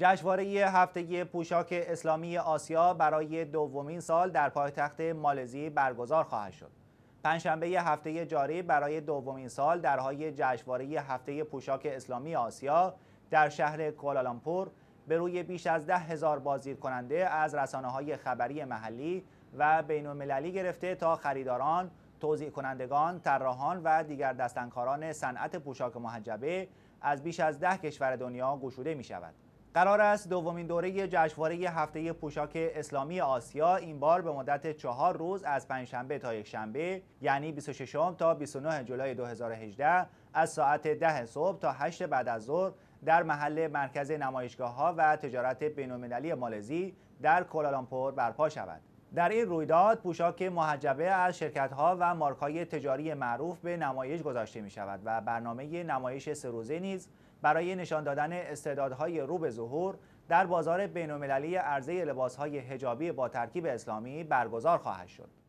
جشنواره هفتگی پوشاک اسلامی آسیا برای دومین سال در پایتخت مالزی برگزار خواهد شد. پنجشنبه هفته جاری برای دومین سال درهای جشنواره هفته پوشاک اسلامی آسیا در شهر کوالالامپور به روی بیش از ده هزار بازدید کننده از رسانه های خبری محلی و بین المللی گرفته تا خریداران، توضیع کنندگان، طراحان و دیگر دستنکاران صنعت پوشاک محجبه از بیش از ده کشور دنیا گشوده می شود. قرار است دومین دوره جشنواره هفته پوشاک اسلامی آسیا این بار به مدت چهار روز از پنجشنبه تا یکشنبه یعنی 26 تا 29 جولای 2018 از ساعت 10 صبح تا 8 بعد از ظهر در محل مرکز نمایشگاه ها و تجارت بین‌المللی مالزی در کوالالامپور برپا شود. در این رویداد پوشاک محجبه از شرکتها و مارکهای تجاری معروف به نمایش گذاشته می شود و برنامه نمایش سه روزه نیز برای نشان دادن استعدادهای رو به ظهور در بازار بین‌المللی عرضه لباسهای حجابی با ترکیب اسلامی برگزار خواهد شد.